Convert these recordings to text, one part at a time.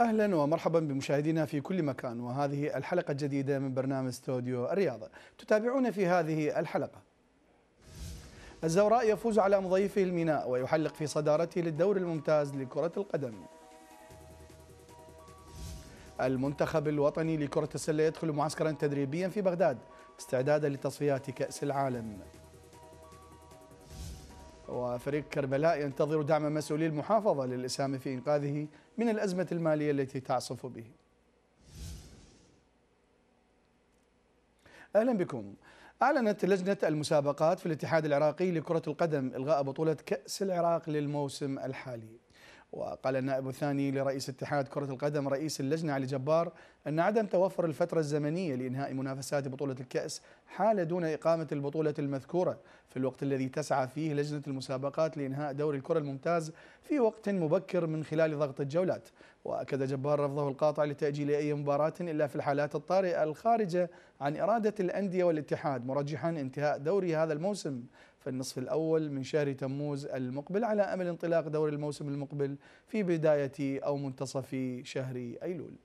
اهلا ومرحبا بمشاهدينا في كل مكان وهذه الحلقه الجديده من برنامج استوديو الرياضه تتابعون في هذه الحلقه الزوراء يفوز على مضيفه الميناء ويحلق في صدارته للدور الممتاز لكره القدم المنتخب الوطني لكره السله يدخل معسكرا تدريبيا في بغداد استعدادا لتصفيات كاس العالم وفريق كربلاء ينتظر دعم مسؤولي المحافظه للاسهام في انقاذه من الأزمة المالية التي تعصف به أهلا بكم أعلنت لجنة المسابقات في الاتحاد العراقي لكرة القدم إلغاء بطولة كأس العراق للموسم الحالي وقال النائب الثاني لرئيس اتحاد كرة القدم رئيس اللجنة علي جبار أن عدم توفر الفترة الزمنية لإنهاء منافسات بطولة الكأس حال دون إقامة البطولة المذكورة في الوقت الذي تسعى فيه لجنة المسابقات لإنهاء دوري الكرة الممتاز في وقت مبكر من خلال ضغط الجولات وأكد جبار رفضه القاطع لتأجيل أي مباراة إلا في الحالات الطارئة الخارجة عن إرادة الأندية والاتحاد مرجحا انتهاء دوري هذا الموسم في النصف الأول من شهر تموز المقبل على أمل انطلاق دور الموسم المقبل في بداية أو منتصف شهر أيلول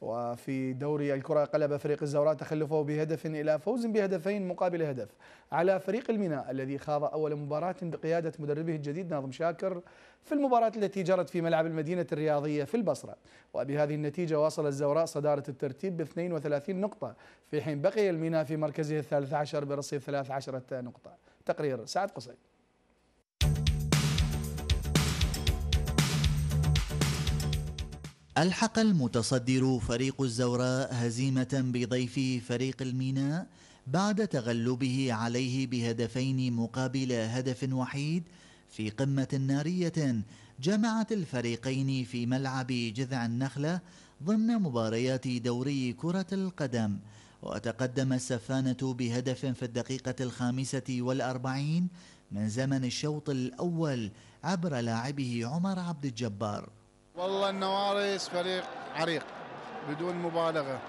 وفي دوري الكرة قلب فريق الزوراء تخلفه بهدف إلى فوز بهدفين مقابل هدف على فريق الميناء الذي خاض أول مباراة بقيادة مدربه الجديد ناظم شاكر في المباراة التي جرت في ملعب المدينة الرياضية في البصرة وبهذه النتيجة واصل الزوراء صدارة الترتيب ب 32 نقطة في حين بقي الميناء في مركزه الثالث عشر برصيد 13 نقطة تقرير سعد قصي ألحق المتصدر فريق الزوراء هزيمة بضيف فريق الميناء بعد تغلبه عليه بهدفين مقابل هدف وحيد في قمة نارية جمعت الفريقين في ملعب جذع النخلة ضمن مباريات دوري كرة القدم وتقدم السفانة بهدف في الدقيقة الخامسة والأربعين من زمن الشوط الأول عبر لاعبه عمر عبد الجبار والله النوارس فريق عريق بدون مبالغه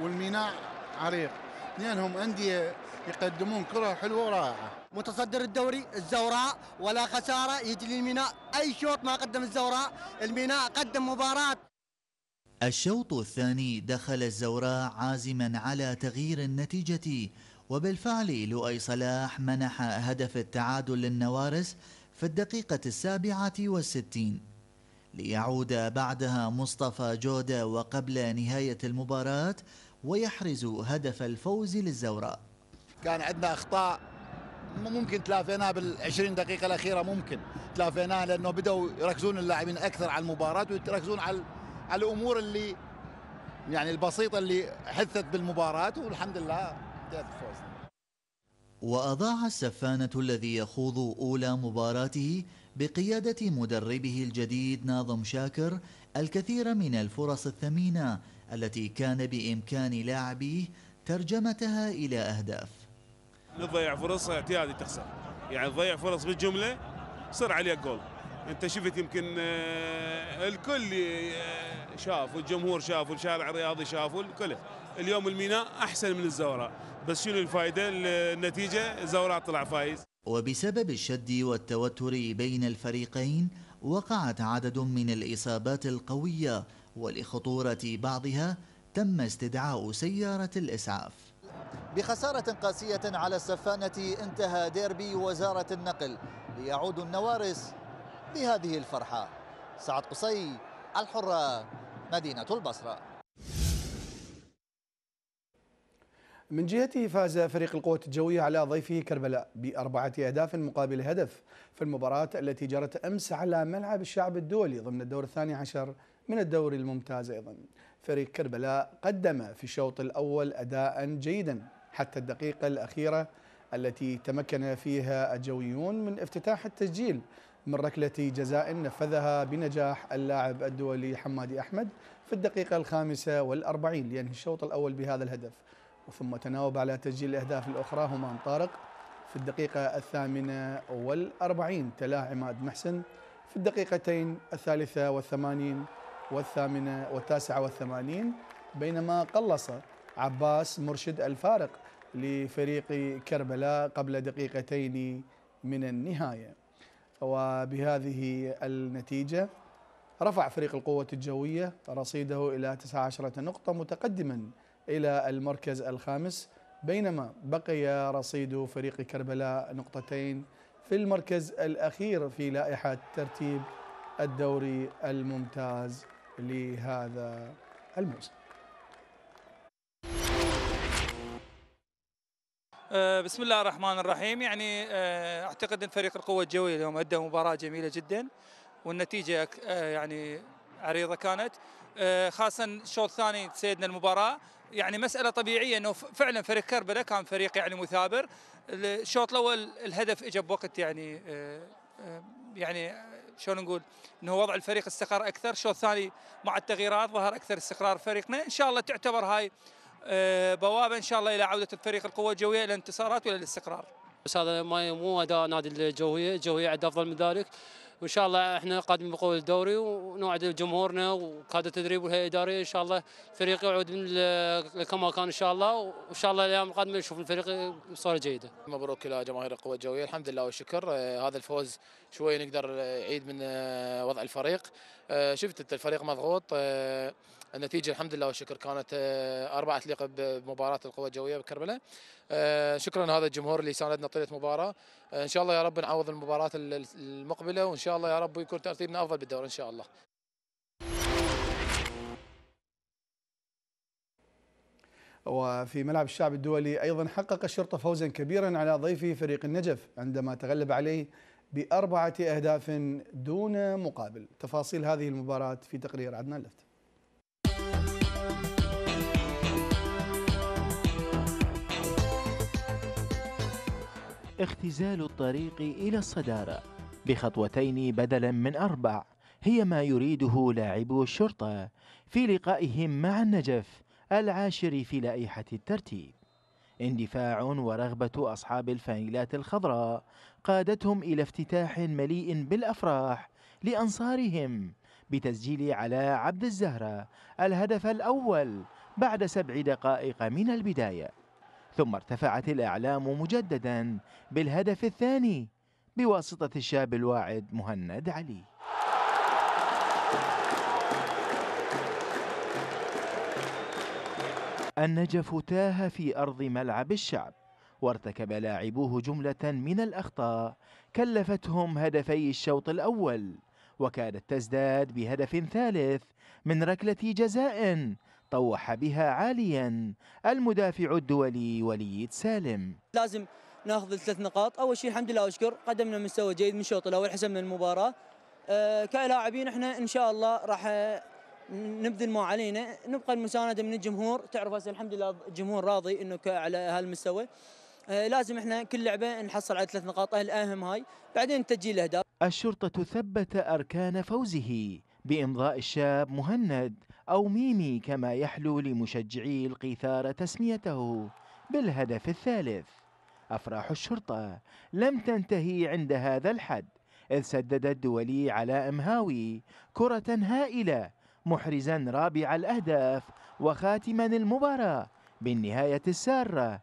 والميناء عريق اثنينهم انديه يقدمون كره حلوه ورائعه متصدر الدوري الزوراء ولا خساره يجي للميناء اي شوط ما قدم الزوراء الميناء قدم مباراه الشوط الثاني دخل الزوراء عازما على تغيير النتيجه وبالفعل لؤي صلاح منح هدف التعادل للنوارس في الدقيقه السابعه والستين ليعود بعدها مصطفى جودة وقبل نهاية المباراة ويحرز هدف الفوز للزوراء كان عندنا أخطاء ممكن تلافيناها بالعشرين دقيقة الأخيرة ممكن تلافيناه لأنه بدأوا يركزون اللاعبين أكثر على المباراة ويركزون على على الأمور اللي يعني البسيطة اللي حثت بالمباراة والحمد لله جاءت الفوز وأضاع السفانة الذي يخوض أولى مباراته بقيادة مدربه الجديد ناظم شاكر الكثير من الفرص الثمينة التي كان بإمكان لاعبيه ترجمتها إلى أهداف نضيع فرص اعتيادي تخسر يعني تضيع فرص بالجملة صار عليك جول انت شفت يمكن آه، الكل آه، شاف والجمهور شاف والشارع الرياضي شاف والكل اليوم الميناء احسن من الزوراء بس شنو الفائده النتيجه الزوراء طلع فايز وبسبب الشد والتوتر بين الفريقين وقعت عدد من الإصابات القوية ولخطورة بعضها تم استدعاء سيارة الإسعاف بخسارة قاسية على السفانة انتهى ديربي وزارة النقل ليعود النوارس بهذه الفرحة سعد قصي الحرة مدينة البصرة من جهته فاز فريق القوات الجوية على ضيفه كربلاء بأربعة أهداف مقابل هدف في المباراة التي جرت أمس على ملعب الشعب الدولي ضمن الدور الثاني عشر من الدوري الممتاز أيضا فريق كربلاء قدم في الشوط الأول أداء جيدا حتى الدقيقة الأخيرة التي تمكن فيها الجويون من افتتاح التسجيل من ركلة جزاء نفذها بنجاح اللاعب الدولي حمادي أحمد في الدقيقة الخامسة والأربعين لينهي الشوط الأول بهذا الهدف وثم تناوب على تسجيل الأهداف الأخرى هما طارق في الدقيقة الثامنة والأربعين تلا عماد محسن في الدقيقتين الثالثة والثمانين والثامنة والتاسعة والثمانين بينما قلص عباس مرشد الفارق لفريق كربلاء قبل دقيقتين من النهاية وبهذه النتيجة رفع فريق القوة الجوية رصيده إلى 19 نقطة متقدما إلى المركز الخامس بينما بقي رصيد فريق كربلاء نقطتين في المركز الأخير في لائحة ترتيب الدوري الممتاز لهذا الموسم أه، بسم الله الرحمن الرحيم يعني أه، اعتقد ان فريق القوه الجويه اليوم ادى مباراه جميله جدا والنتيجه أه، يعني عريضه كانت خاصه الشوط الثاني سيدنا المباراه يعني مساله طبيعيه انه فعلا فريق كربلاء كان فريق يعني مثابر الشوط الاول الهدف اجى بوقت يعني آه، آه، يعني شلون نقول انه وضع الفريق استقر اكثر الشوط الثاني مع التغييرات ظهر اكثر استقرار فريقنا ان شاء الله تعتبر هاي آه، بوابه ان شاء الله الى عوده الفريق القوه الجويه الى انتصارات والى الاستقرار بس هذا ما مو اداء نادي الجوهيه، الجوهيه عد افضل من ذلك وان شاء الله احنا قادمين بقوه الدوري ونوعد جمهورنا وكادر التدريب والهيئه الاداريه ان شاء الله الفريق يعود كما كان ان شاء الله وان شاء الله الايام القادمه نشوف الفريق بصوره جيده. مبروك الى جماهير القوه الجويه الحمد لله والشكر آه، هذا الفوز شوي نقدر نعيد من آه، وضع الفريق آه، شفت انت الفريق مضغوط النتيجه الحمد لله والشكر كانت آه، اربعه تليق بمباراه القوى الجويه بكربلاء آه، شكرا لهذا الجمهور اللي ساندنا طيله مباراه آه، ان شاء الله يا رب نعوض المباراه المقبله وان شاء الله يا رب يكون ترتيبنا افضل بالدوري ان شاء الله وفي ملعب الشعب الدولي أيضا حقق الشرطة فوزا كبيرا على ضيفه فريق النجف عندما تغلب عليه بأربعة أهداف دون مقابل تفاصيل هذه المباراة في تقرير عدنان لفت اختزال الطريق إلى الصدارة بخطوتين بدلا من أربع هي ما يريده لاعبو الشرطة في لقائهم مع النجف العاشر في لائحة الترتيب اندفاع ورغبة أصحاب الفانيلات الخضراء قادتهم إلى افتتاح مليء بالأفراح لأنصارهم بتسجيل على عبد الزهرة الهدف الأول بعد سبع دقائق من البداية ثم ارتفعت الإعلام مجددا بالهدف الثاني بواسطة الشاب الواعد مهند علي النجف تاه في أرض ملعب الشعب وارتكب لاعبوه جملة من الأخطاء كلفتهم هدفي الشوط الأول وكادت تزداد بهدف ثالث من ركلة جزاء طوح بها عاليا المدافع الدولي وليد سالم لازم ناخذ الثلاث نقاط اول شيء الحمد لله واشكر قدمنا مستوى جيد من الشوط الاول حسبنا المباراه أه كلاعبين احنا ان شاء الله راح نبذل ما علينا نبقى المسانده من الجمهور تعرف هسه الحمد لله الجمهور راضي انه على هالمستوى أه لازم احنا كل لعبه نحصل على ثلاث نقاط الاهم هاي بعدين تسجيل الاهداف الشرطه ثبت اركان فوزه بامضاء الشاب مهند أو ميمي كما يحلو لمشجعي القيثارة تسميته بالهدف الثالث أفراح الشرطة لم تنتهي عند هذا الحد إذ سدد الدولي على إمهاوي كرة هائلة محرزا رابع الأهداف وخاتما المباراة بالنهاية السارة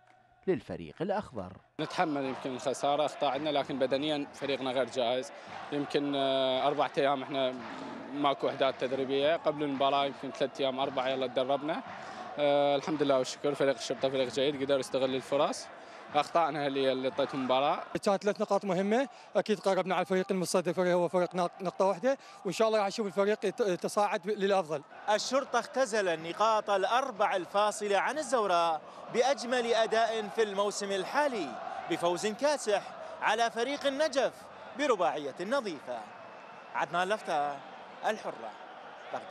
للفريق الأخضر نتحمل يمكن الخساره اخطاء عندنا لكن بدنيا فريقنا غير جاهز يمكن آه، اربع ايام احنا ماكو احداث تدريبيه قبل المباراه يمكن ثلاث ايام اربعه يلا تدربنا أه الحمد لله والشكر فريق الشرطه فريق جيد قدر يستغل الفرص اخطائنا اللي اللي اعطيت المباراه كانت ثلاث نقاط مهمه اكيد قربنا على الفريق فريق هو فريق نقطه واحده وان شاء الله راح نشوف الفريق يتصاعد للافضل الشرطه اختزل النقاط الاربع الفاصله عن الزوراء باجمل اداء في الموسم الحالي بفوز كاسح على فريق النجف برباعية نظيفة عدنان لفتا الحرة بغداد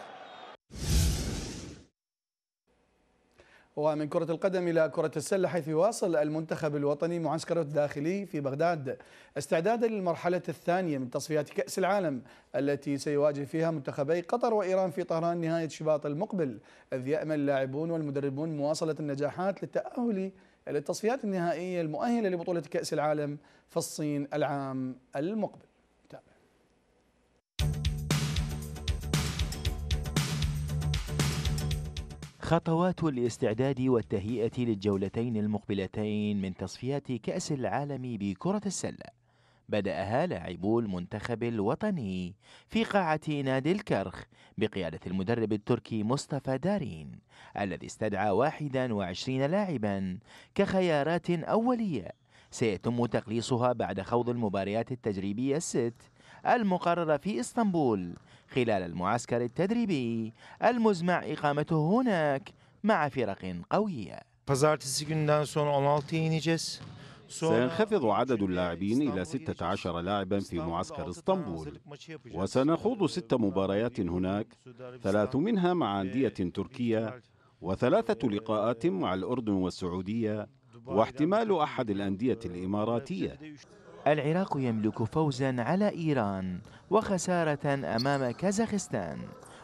ومن كرة القدم إلى كرة السلة حيث يواصل المنتخب الوطني معسكره الداخلي في بغداد استعدادا للمرحلة الثانية من تصفيات كأس العالم التي سيواجه فيها منتخبي قطر وإيران في طهران نهاية شباط المقبل إذ يأمل اللاعبون والمدربون مواصلة النجاحات للتأهل للتصفيات النهائية المؤهلة لبطولة كأس العالم في الصين العام المقبل خطوات الاستعداد والتهيئة للجولتين المقبلتين من تصفيات كأس العالم بكرة السلة بدأها لاعبو المنتخب الوطني في قاعة نادي الكرخ بقيادة المدرب التركي مصطفى دارين الذي استدعى 21 لاعبا كخيارات أولية سيتم تقليصها بعد خوض المباريات التجريبية الست المقررة في إسطنبول خلال المعسكر التدريبي المزمع إقامته هناك مع فرق قوية Pazartesi günden sonra 16'ya ineceğiz. سينخفض عدد اللاعبين إلى 16 لاعبا في معسكر اسطنبول وسنخوض ست مباريات هناك ثلاث منها مع أندية تركية وثلاثة لقاءات مع الأردن والسعودية واحتمال أحد الأندية الإماراتية العراق يملك فوزا على إيران وخسارة أمام كازاخستان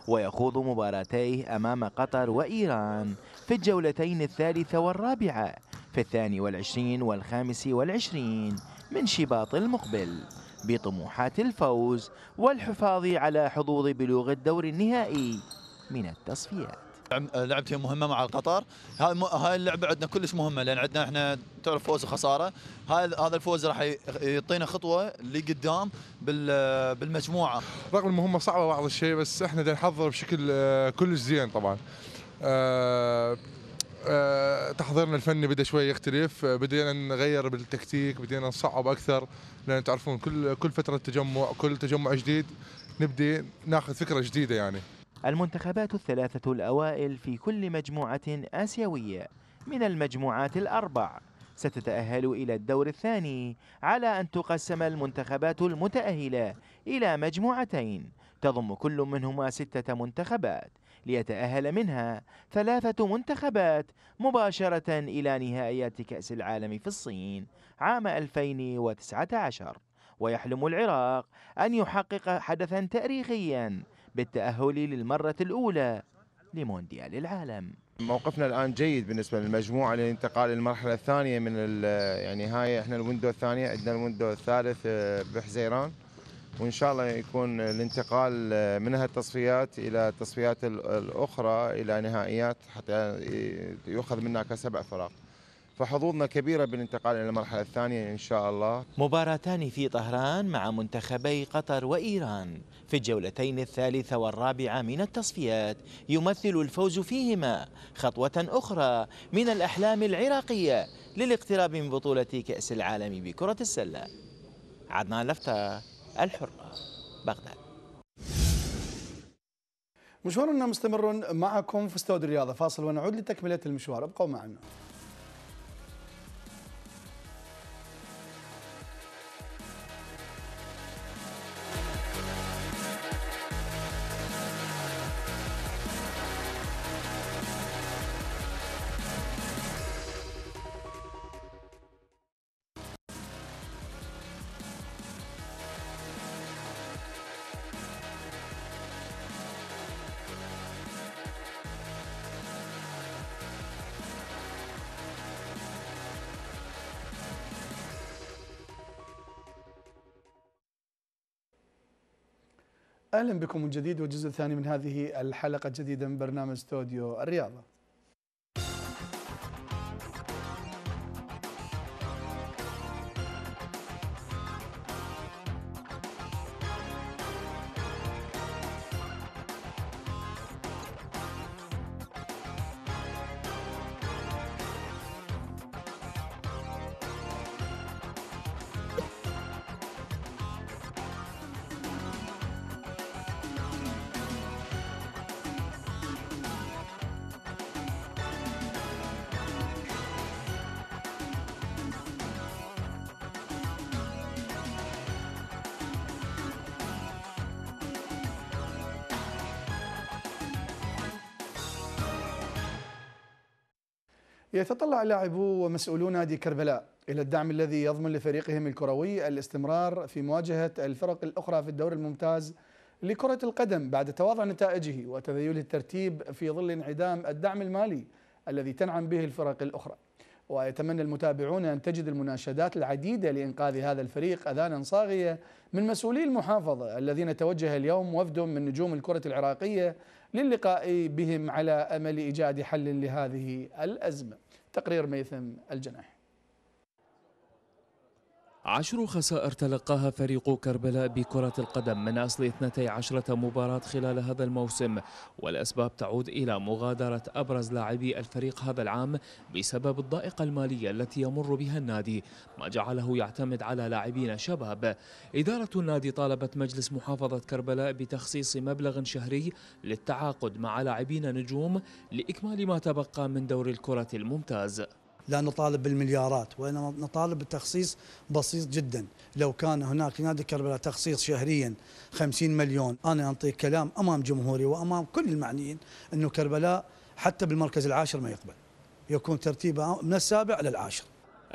ويخوض مباراتيه أمام قطر وإيران في الجولتين الثالثة والرابعة في الثاني والعشرين والخامس والعشرين من شباط المقبل بطموحات الفوز والحفاظ على حظوظ بلوغ الدور النهائي من التصفيات نعم، آه، لعبتين مهمه مع القطر هاي هاي اللعبه عندنا كلش مهمه لان عندنا احنا تعرف فوز وخساره هذا هذا الفوز راح يعطينا خطوه لقدام آه، بالمجموعه رغم المهمه صعبه بعض الشيء بس احنا نحضر بشكل آه، كلش زين طبعا آه، تحضيرنا الفني بدا شوي يختلف آه، بدينا نغير بالتكتيك بدينا نصعب اكثر لان تعرفون كل كل فتره تجمع كل تجمع جديد نبدي ناخذ فكره جديده يعني المنتخبات الثلاثه الاوائل في كل مجموعه اسيويه من المجموعات الاربع ستتأهل إلى الدور الثاني على أن تقسم المنتخبات المتأهلة إلى مجموعتين تضم كل منهما ستة منتخبات ليتأهل منها ثلاثة منتخبات مباشرة إلى نهائيات كأس العالم في الصين عام 2019 ويحلم العراق أن يحقق حدثا تاريخيا بالتأهل للمرة الأولى لمونديال العالم موقفنا الان جيد بالنسبه للمجموعه للانتقال للمرحله الثانيه من يعني هاي احنا الويندو الثانيه عندنا الويندو الثالث آه، بحزيران وان شاء الله يكون الانتقال من هالتصفيات الى التصفيات الاخرى الى نهائيات حتى يؤخذ منها كسبع فرق فحظوظنا كبيرة بالانتقال إلى المرحلة الثانية إن شاء الله مباراتان في طهران مع منتخبي قطر وإيران في الجولتين الثالثة والرابعة من التصفيات يمثل الفوز فيهما خطوة أخرى من الأحلام العراقية للاقتراب من بطولة كأس العالم بكرة السلة عدنان لفتة الحرة بغداد مشوارنا مستمر معكم في استوديو الرياضة فاصل ونعود لتكملة المشوار ابقوا معنا اهلا بكم من جديد والجزء الثاني من هذه الحلقه الجديده من برنامج استوديو الرياضه. يتطلع لاعبو ومسؤولو نادي كربلاء إلى الدعم الذي يضمن لفريقهم الكروي الاستمرار في مواجهة الفرق الأخرى في الدوري الممتاز لكرة القدم بعد تواضع نتائجه وتذيل الترتيب في ظل انعدام الدعم المالي الذي تنعم به الفرق الأخرى ويتمنى المتابعون أن تجد المناشدات العديدة لإنقاذ هذا الفريق أذانا صاغية من مسؤولي المحافظة الذين توجه اليوم وفد من نجوم الكرة العراقية للقاء بهم على أمل إيجاد حل لهذه الأزمة تقرير ميثم الجناح عشر خسائر تلقاها فريق كربلاء بكرة القدم من أصل 12 مباراة خلال هذا الموسم والأسباب تعود إلى مغادرة أبرز لاعبي الفريق هذا العام بسبب الضائقة المالية التي يمر بها النادي ما جعله يعتمد على لاعبين شباب إدارة النادي طالبت مجلس محافظة كربلاء بتخصيص مبلغ شهري للتعاقد مع لاعبين نجوم لإكمال ما تبقى من دور الكرة الممتاز لا نطالب بالمليارات وإنما نطالب بتخصيص بسيط جدا لو كان هناك نادي كربلاء تخصيص شهريا 50 مليون أنا أنطي كلام أمام جمهوري وأمام كل المعنيين أنه كربلاء حتى بالمركز العاشر ما يقبل يكون ترتيبه من السابع للعاشر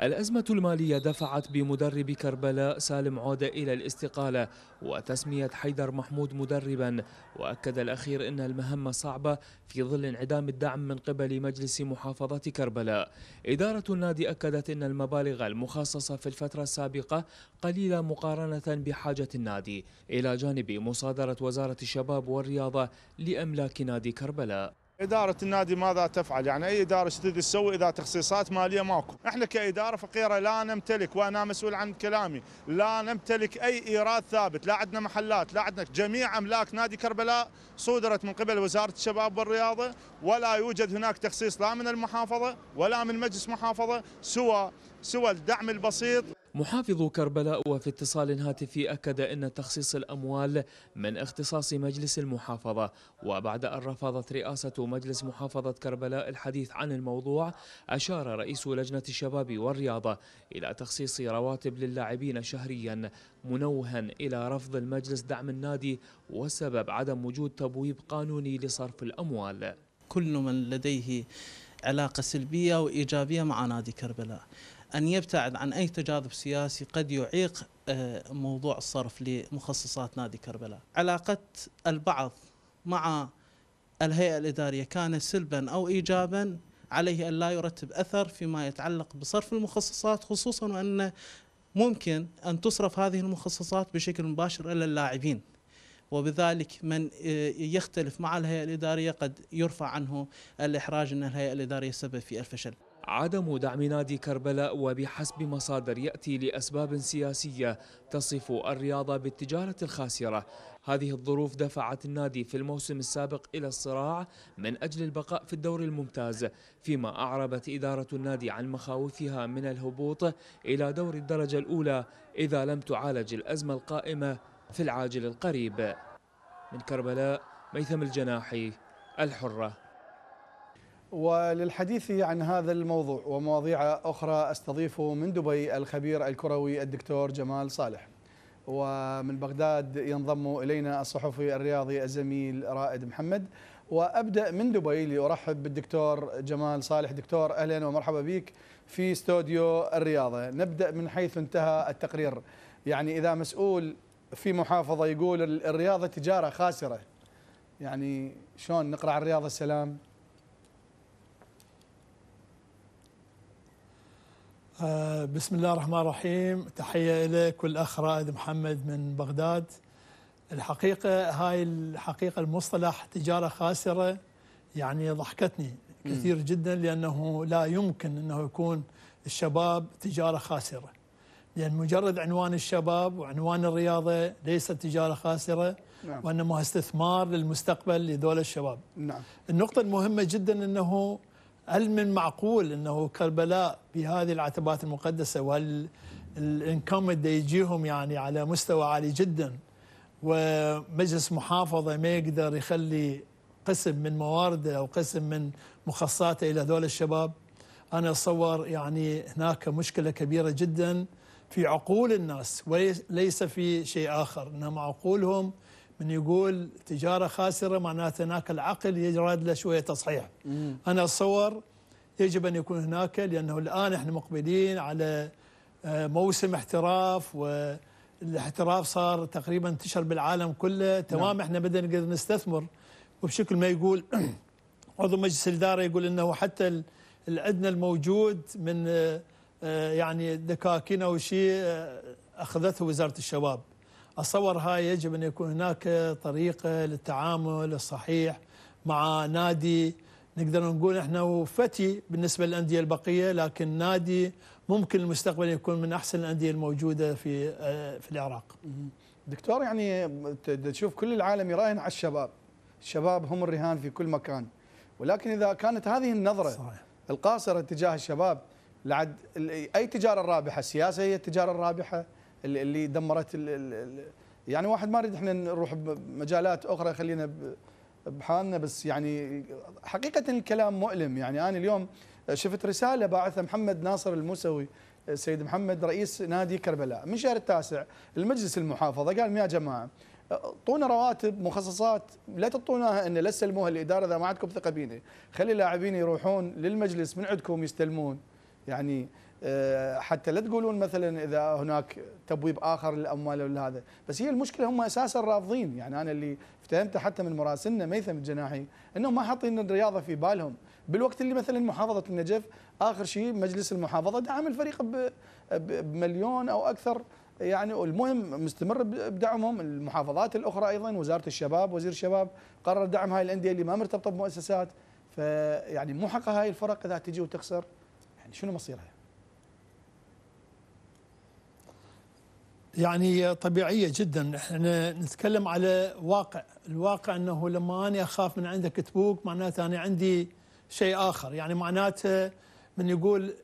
الأزمة المالية دفعت بمدرب كربلاء سالم عودة إلى الاستقالة وتسمية حيدر محمود مدربا وأكد الأخير أن المهمة صعبة في ظل انعدام الدعم من قبل مجلس محافظة كربلاء إدارة النادي أكدت أن المبالغ المخصصة في الفترة السابقة قليلة مقارنة بحاجة النادي إلى جانب مصادرة وزارة الشباب والرياضة لأملاك نادي كربلاء إدارة النادي ماذا تفعل يعني أي إدارة تريد تسوي إذا تخصيصات مالية ماكو إحنا كإدارة فقيرة لا نمتلك وأنا مسؤول عن كلامي لا نمتلك أي إيراد ثابت لا عندنا محلات لا عندنا جميع أملاك نادي كربلاء صدرت من قبل وزارة الشباب والرياضة ولا يوجد هناك تخصيص لا من المحافظة ولا من مجلس محافظة سوى سوى الدعم البسيط محافظ كربلاء وفي اتصال هاتفي أكد أن تخصيص الأموال من اختصاص مجلس المحافظة وبعد أن رفضت رئاسة مجلس محافظة كربلاء الحديث عن الموضوع أشار رئيس لجنة الشباب والرياضة إلى تخصيص رواتب للاعبين شهريا منوها إلى رفض المجلس دعم النادي وسبب عدم وجود تبويب قانوني لصرف الأموال كل من لديه علاقة سلبية وإيجابية مع نادي كربلاء أن يبتعد عن أي تجاذب سياسي قد يعيق آه، موضوع الصرف لمخصصات نادي كربلاء علاقة البعض مع الهيئة الإدارية كان سلبا أو إيجابا عليه أن لا يرتب أثر فيما يتعلق بصرف المخصصات خصوصا وأن ممكن أن تصرف هذه المخصصات بشكل مباشر إلى اللاعبين وبذلك من آه، يختلف مع الهيئة الإدارية قد يرفع عنه الإحراج أن الهيئة الإدارية سبب في الفشل عدم دعم نادي كربلاء وبحسب مصادر يأتي لأسباب سياسية تصف الرياضة بالتجارة الخاسرة هذه الظروف دفعت النادي في الموسم السابق إلى الصراع من أجل البقاء في الدور الممتاز فيما أعربت إدارة النادي عن مخاوفها من الهبوط إلى دور الدرجة الأولى إذا لم تعالج الأزمة القائمة في العاجل القريب من كربلاء ميثم الجناحي الحرة وللحديث عن هذا الموضوع ومواضيع أخرى أستضيف من دبي الخبير الكروي الدكتور جمال صالح ومن بغداد ينضم إلينا الصحفي الرياضي الزميل رائد محمد وأبدأ من دبي لأرحب بالدكتور جمال صالح دكتور أهلا ومرحبا بك في استوديو الرياضة نبدأ من حيث انتهى التقرير يعني إذا مسؤول في محافظة يقول الرياضة تجارة خاسرة يعني شلون نقرأ الرياضة السلام؟ آه، بسم الله الرحمن الرحيم تحية لك والأخ رائد محمد من بغداد الحقيقة هاي الحقيقة المصطلح تجارة خاسرة يعني ضحكتني كثير جدا لأنه لا يمكن أنه يكون الشباب تجارة خاسرة لأن مجرد عنوان الشباب وعنوان الرياضة ليست تجارة خاسرة نعم. وإنما استثمار للمستقبل لدول الشباب نعم. النقطة المهمة جدا أنه هل من معقول انه كربلاء بهذه العتبات المقدسه وهل الانكم اللي يجيهم يعني على مستوى عالي جدا ومجلس محافظه ما يقدر يخلي قسم من موارده او قسم من مخصصاته الى هذول الشباب انا اتصور يعني هناك مشكله كبيره جدا في عقول الناس وليس في شيء اخر انهم عقولهم من يقول تجاره خاسره معناته هناك العقل يراد له شويه تصحيح مم. انا اتصور يجب ان يكون هناك لانه الان احنا مقبلين على آه، موسم احتراف والاحتراف صار تقريبا انتشر بالعالم كله نعم. تمام نعم. احنا بدنا نقدر نستثمر وبشكل ما يقول عضو مجلس الاداره يقول انه حتى الادنى الموجود من آه، آه، يعني دكاكين او شيء اخذته وزاره الشباب أصور هاي يجب أن يكون هناك طريقة للتعامل الصحيح مع نادي نقدر نقول احنا وفتي بالنسبه للانديه البقيه لكن نادي ممكن المستقبل يكون من احسن الانديه الموجوده في في العراق. دكتور يعني تشوف كل العالم يراهن على الشباب. الشباب هم الرهان في كل مكان. ولكن اذا كانت هذه النظره صحيح. القاصره تجاه الشباب لعد اي تجاره رابحه، السياسه هي التجاره الرابحه، اللي دمرت الـ الـ يعني واحد ما نريد احنا نروح بمجالات اخرى خلينا بحالنا بس يعني حقيقه الكلام مؤلم يعني انا اليوم شفت رساله باعثها محمد ناصر الموسوي السيد محمد رئيس نادي كربلاء من شهر التاسع المجلس المحافظه قال يا جماعه اعطونا رواتب مخصصات لا تعطوناها ان لا تسلموها الاداره اذا ما عندكم ثقه بيني خلي اللاعبين يروحون للمجلس من عندكم يستلمون يعني آه، حتى لا تقولون مثلا اذا هناك تبويب اخر للاموال ولا هذا بس هي المشكله هم اساسا رافضين يعني انا اللي افتهمته حتى من مراسلنا ميثم الجناحي انهم ما حاطين الرياضه في بالهم بالوقت اللي مثلا محافظه النجف اخر شيء مجلس المحافظه دعم الفريق بمليون او اكثر يعني المهم مستمر بدعمهم المحافظات الاخرى ايضا وزاره الشباب وزير الشباب قرر دعم هاي الانديه اللي ما مرتبطه بمؤسسات فيعني مو حق هاي الفرق اذا تجي وتخسر يعني شنو مصيرها؟ يعني طبيعيه جدا احنا نتكلم على واقع الواقع انه لما انا اخاف من عندك تبوك معناته انا عندي شيء اخر يعني معناته من يقول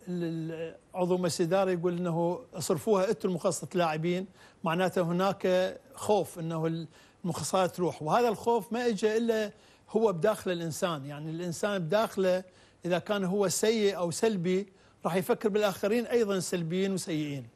عضو مجلس اداره يقول انه اصرفوها انتم المخصصات لاعبين معناته هناك خوف انه المخصصات تروح وهذا الخوف ما اجى الا هو بداخل الانسان يعني الانسان بداخله اذا كان هو سيء او سلبي راح يفكر بالاخرين ايضا سلبيين وسيئين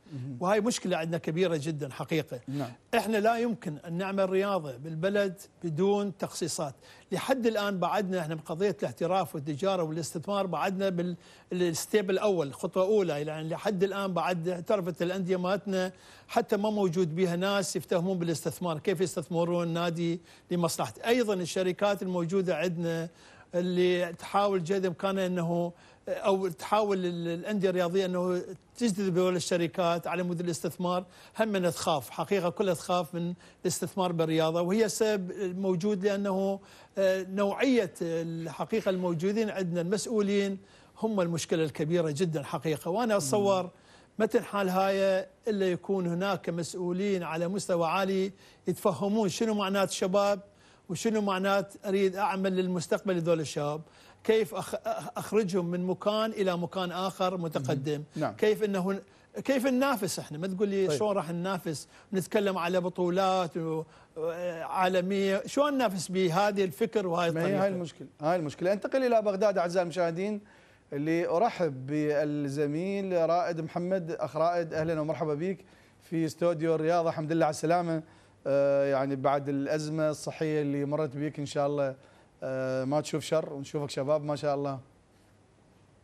وهي مشكلة عندنا كبيرة جدا حقيقة نعم. إحنا لا يمكن أن نعمل رياضة بالبلد بدون تخصيصات لحد الآن بعدنا إحنا بقضية الاحتراف والتجارة والاستثمار بعدنا بالستيب الأول الخطوة الأولى يعني لحد الآن بعد اعترفت الأندية مالتنا حتى ما موجود بها ناس يفتهمون بالاستثمار كيف يستثمرون النادي لمصلحته أيضا الشركات الموجودة عندنا اللي تحاول جد إمكانها أنه او تحاول الانديه الرياضيه انه تجذب الشركات على مود الاستثمار هم من تخاف حقيقه كلها تخاف من الاستثمار بالرياضه وهي سبب موجود لانه آه، نوعيه الحقيقه الموجودين عندنا المسؤولين هم المشكله الكبيره جدا حقيقه وانا اتصور ما تنحل هاي الا يكون هناك مسؤولين على مستوى عالي يتفهمون شنو معنات الشباب وشنو معنات اريد اعمل للمستقبل لذول الشباب كيف اخرجهم من مكان الى مكان اخر متقدم نعم. كيف انه كيف ننافس احنا ما تقول لي طيب. شلون راح ننافس نتكلم على بطولات عالميه شلون ننافس بهذه الفكر وهاي الطريقه هاي المشكله هاي المشكله انتقل الى بغداد اعزائي المشاهدين اللي ارحب بالزميل رائد محمد اخ رائد اهلا ومرحبا بك في استوديو الرياضه الحمد لله على السلامه آه، يعني بعد الازمه الصحيه اللي مرت بيك ان شاء الله آه، ما تشوف شر ونشوفك شباب ما شاء الله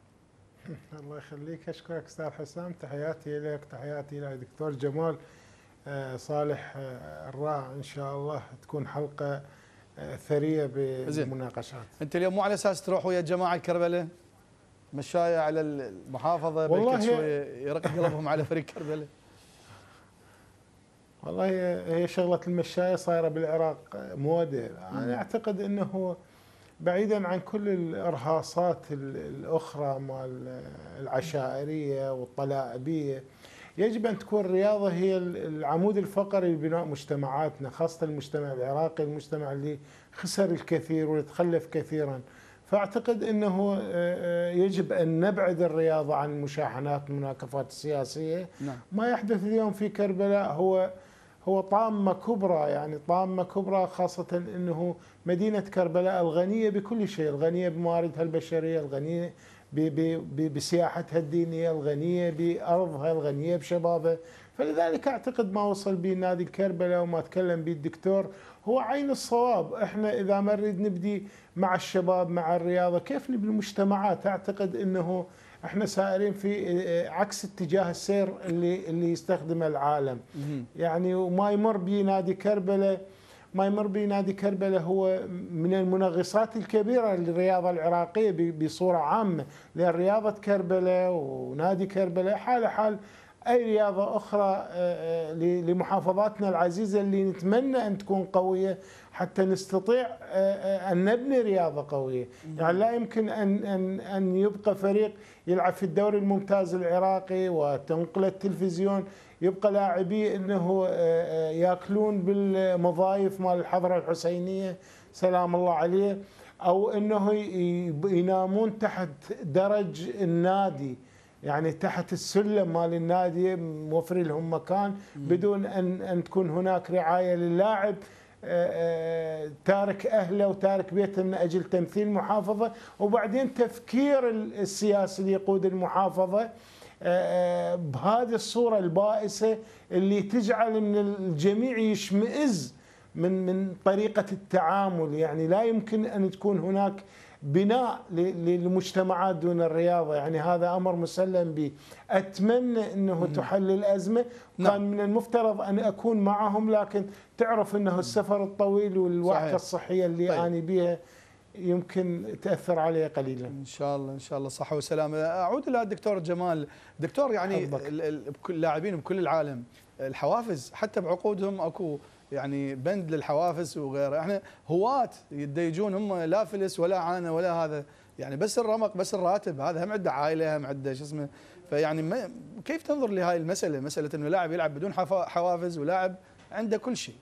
الله يخليك اشكرك استاذ حسام تحياتي لك تحياتي لدكتور دكتور جمال آه، صالح الراع ان شاء الله تكون حلقه ثريه بالمناقشات انت اليوم مو على اساس تروح ويا جماعه الكربله مشاية على المحافظه والله شويه يرق قلبهم على فريق كربله والله هي شغله المشايه صايره بالعراق موده انا اعتقد انه بعيدا عن كل الارهاصات الاخرى مال العشائريه والطلائبيه يجب ان تكون الرياضه هي العمود الفقري لبناء مجتمعاتنا خاصه المجتمع العراقي المجتمع اللي خسر الكثير ويتخلف كثيرا فاعتقد انه آه، آه، يجب ان نبعد الرياضه عن مشاحنات المناكفات السياسيه نعم. ما يحدث اليوم في كربلاء هو هو طامة كبرى يعني طامة كبرى خاصة أنه مدينة كربلاء الغنية بكل شيء الغنية بمواردها البشرية الغنية بسياحتها الدينية الغنية بأرضها الغنية بشبابها فلذلك أعتقد ما وصل به نادي كربلاء وما تكلم به الدكتور هو عين الصواب احنا إذا ما نريد نبدي مع الشباب مع الرياضة كيف نبني مجتمعات أعتقد أنه احنا سائرين في آه، عكس اتجاه السير اللي اللي يستخدمه العالم يعني وما يمر بي نادي كربله ما يمر بي نادي كربله هو من المنغصات الكبيره للرياضه العراقيه بصوره عامه لان رياضه كربله ونادي كربله حال حال اي رياضه اخرى آه، آه، لمحافظاتنا العزيزه اللي نتمنى ان تكون قويه حتى نستطيع آه، آه، ان نبني رياضه قويه، يعني لا يمكن ان ان ان يبقى فريق يلعب في الدوري الممتاز العراقي وتنقل التلفزيون يبقى لاعبي انه آه، ياكلون بالمضايف مال الحضره الحسينيه سلام الله عليه او انه ينامون تحت درج النادي يعني تحت السلم مال النادي موفر لهم مكان بدون ان ان تكون هناك رعايه للاعب آه، آه، تارك اهله وتارك بيته من اجل تمثيل محافظه وبعدين تفكير السياسي اللي يقود المحافظه آه، بهذه الصوره البائسه اللي تجعل من الجميع يشمئز من من طريقه التعامل يعني لا يمكن ان تكون هناك بناء للمجتمعات دون الرياضه يعني هذا امر مسلم به اتمنى انه تحل الازمه نعم. كان من المفترض ان اكون معهم لكن تعرف انه السفر الطويل والوعكه الصحيه اللي طيب. اني بها يمكن تاثر عليه قليلا ان شاء الله ان شاء الله صحه وسلامه اعود الى الدكتور جمال دكتور يعني اللاعبين بكل العالم الحوافز حتى بعقودهم اكو يعني بند للحوافز وغيره احنا يعني هواة يديجون هم لا فلس ولا عانه ولا هذا يعني بس الرمق بس الراتب هذا هم عنده عائله هم عنده شو اسمه فيعني كيف تنظر لهذه المساله مساله انه لاعب يلعب بدون حوافز ولاعب عنده كل شيء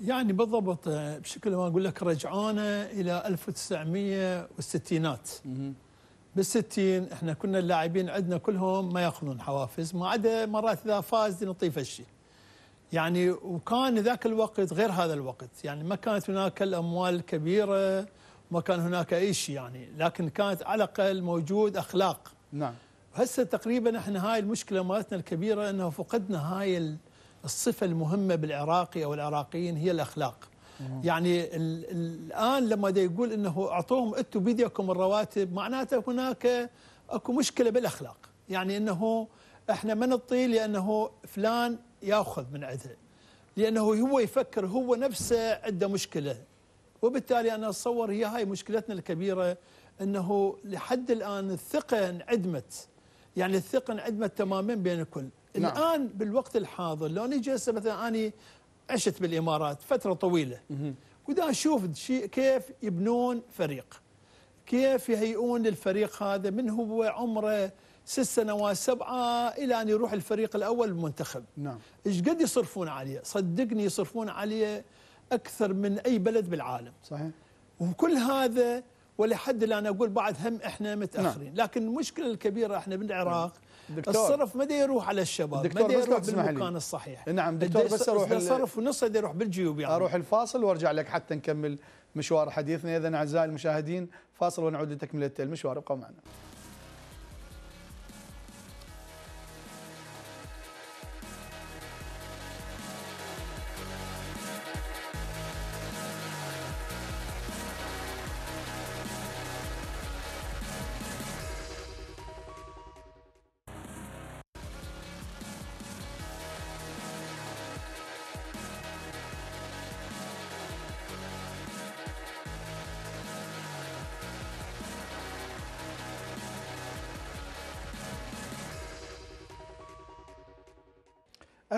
يعني بالضبط آه، بشكل ما اقول لك رجعانه الى 1960 الستينات بالستين احنا كنا اللاعبين عندنا كلهم ما ياخذون حوافز ما عدا مرات اذا فاز نطيف الشيء يعني وكان ذاك الوقت غير هذا الوقت يعني ما كانت هناك الاموال الكبيره ما كان هناك اي شيء يعني لكن كانت على الاقل موجود اخلاق نعم هسه تقريبا احنا هاي المشكله مالتنا الكبيره انه فقدنا هاي الصفه المهمه بالعراقي او العراقيين هي الاخلاق يعني الان لما دا يقول انه اعطوهم انتم بيدكم الرواتب معناته هناك اكو مشكله بالاخلاق يعني انه احنا ما نطي لانه فلان ياخذ من عندها لانه هو يفكر هو نفسه عنده مشكله وبالتالي انا اتصور هي هاي مشكلتنا الكبيره انه لحد الان الثقه انعدمت يعني الثقه انعدمت تماما بين الكل نعم. الان بالوقت الحاضر لو نجي هسه مثلا اني عشت بالإمارات فترة طويلة ودا أشوف كيف يبنون فريق كيف يهيئون للفريق هذا من هو عمره ست سنوات سبعة إلى أن يروح الفريق الأول المنتخب نعم إيش قد يصرفون عليه صدقني يصرفون عليه أكثر من أي بلد بالعالم صحيح وكل هذا ولحد الآن أقول بعد هم إحنا متأخرين نعم. لكن المشكلة الكبيرة إحنا بالعراق نعم. دكتور الصرف ما يروح على الشباب ما يروح بالمكان الصحيح نعم دكتور بس اروح الصرف ونص يروح بالجيوب يعني اروح الفاصل وارجع لك حتى نكمل مشوار حديثنا اذا اعزائي المشاهدين فاصل ونعود لتكمله المشوار ابقوا معنا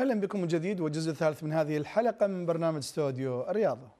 اهلا بكم من جديد والجزء الثالث من هذه الحلقه من برنامج استوديو الرياضه.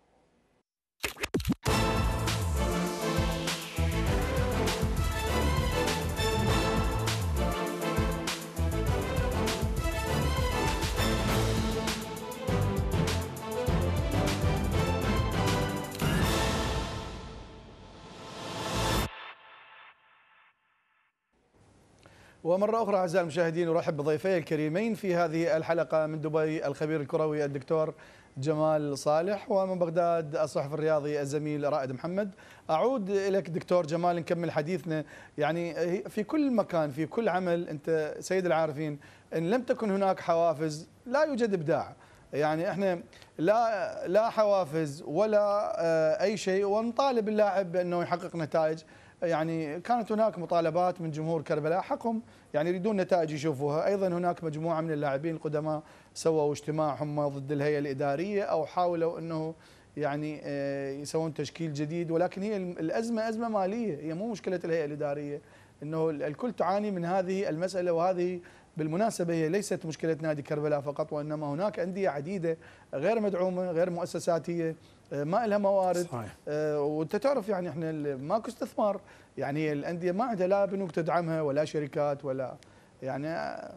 مرة أخرى أعزائي المشاهدين أرحب بضيفي الكريمين في هذه الحلقة من دبي الخبير الكروي الدكتور جمال صالح ومن بغداد الصحفي الرياضي الزميل رائد محمد أعود إليك دكتور جمال نكمل حديثنا يعني في كل مكان في كل عمل أنت سيد العارفين إن لم تكن هناك حوافز لا يوجد إبداع يعني احنا لا لا حوافز ولا آه، اي شيء ونطالب اللاعب بانه يحقق نتائج يعني كانت هناك مطالبات من جمهور كربلاء حقهم يعني يريدون نتائج يشوفوها ايضا هناك مجموعه من اللاعبين القدماء سووا اجتماع هم ضد الهيئه الاداريه او حاولوا انه يعني آه، يسوون تشكيل جديد ولكن هي الازمه ازمه ماليه هي مو مشكله الهيئه الاداريه انه الكل تعاني من هذه المساله وهذه بالمناسبه هي ليست مشكله نادي كربلاء فقط وانما هناك انديه عديده غير مدعومه غير مؤسساتيه آه، ما لها موارد صحيح. آه، وانت تعرف يعني احنا ماكو استثمار يعني الانديه ما عندها لا بنوك تدعمها ولا شركات ولا يعني آه،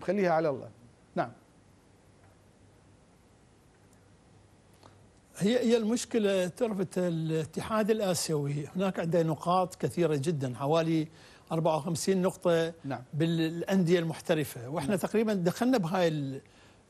خليها على الله نعم هي هي المشكله تعرف الاتحاد الاسيوي هناك عنده نقاط كثيره جدا حوالي 54 نقطه نعم. بالانديه المحترفه واحنا نعم. تقريبا دخلنا بهاي